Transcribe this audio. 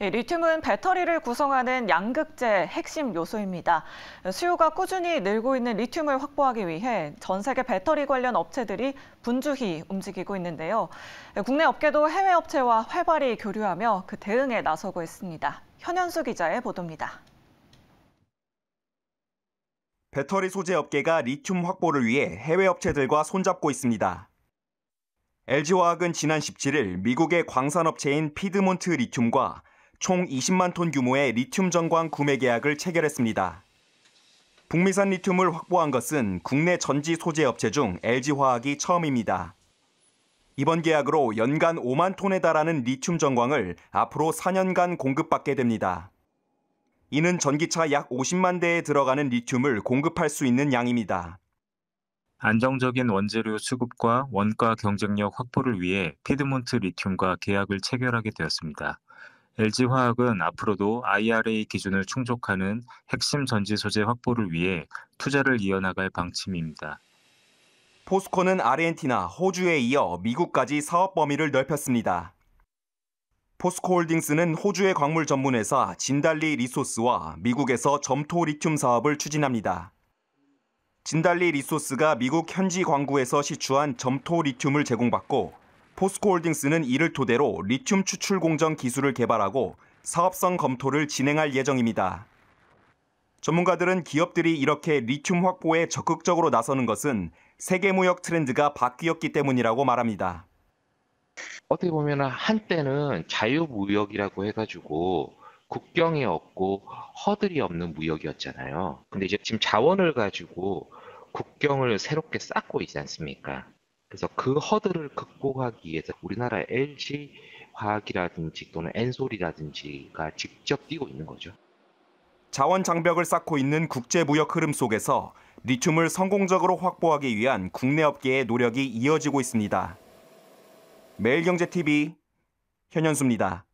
예, 리튬은 배터리를 구성하는 양극재 핵심 요소입니다. 수요가 꾸준히 늘고 있는 리튬을 확보하기 위해 전 세계 배터리 관련 업체들이 분주히 움직이고 있는데요. 국내 업계도 해외 업체와 활발히 교류하며 그 대응에 나서고 있습니다. 현현수 기자의 보도입니다. 배터리 소재 업계가 리튬 확보를 위해 해외 업체들과 손잡고 있습니다. LG화학은 지난 17일 미국의 광산업체인 피드몬트 리튬과 총 20만 톤 규모의 리튬 전광 구매 계약을 체결했습니다. 북미산 리튬을 확보한 것은 국내 전지 소재 업체 중 LG화학이 처음입니다. 이번 계약으로 연간 5만 톤에 달하는 리튬 전광을 앞으로 4년간 공급받게 됩니다. 이는 전기차 약 50만 대에 들어가는 리튬을 공급할 수 있는 양입니다. 안정적인 원재료 수급과 원가 경쟁력 확보를 위해 피드몬트 리튬과 계약을 체결하게 되었습니다. LG화학은 앞으로도 IRA 기준을 충족하는 핵심 전지 소재 확보를 위해 투자를 이어나갈 방침입니다. 포스코는 아르헨티나, 호주에 이어 미국까지 사업 범위를 넓혔습니다. 포스코홀딩스는 호주의 광물 전문회사 진달리 리소스와 미국에서 점토 리튬 사업을 추진합니다. 진달리 리소스가 미국 현지 광구에서 시추한 점토 리튬을 제공받고 포스코홀딩스는 이를 토대로 리튬 추출 공정 기술을 개발하고 사업성 검토를 진행할 예정입니다. 전문가들은 기업들이 이렇게 리튬 확보에 적극적으로 나서는 것은 세계 무역 트렌드가 바뀌었기 때문이라고 말합니다. 어떻게 보면 한때는 자유무역이라고 해가지고 국경이 없고 허들이 없는 무역이었잖아요. 근데 이제 지금 자원을 가지고 국경을 새롭게 쌓고 있지 않습니까? 그래서 그 허들을 극복하기 위해서 우리나라 LG 화학이라든지 또는 엔솔이라든지가 직접 뛰고 있는 거죠. 자원 장벽을 쌓고 있는 국제 무역 흐름 속에서 리튬을 성공적으로 확보하기 위한 국내 업계의 노력이 이어지고 있습니다. 매일경제TV 현현수입니다.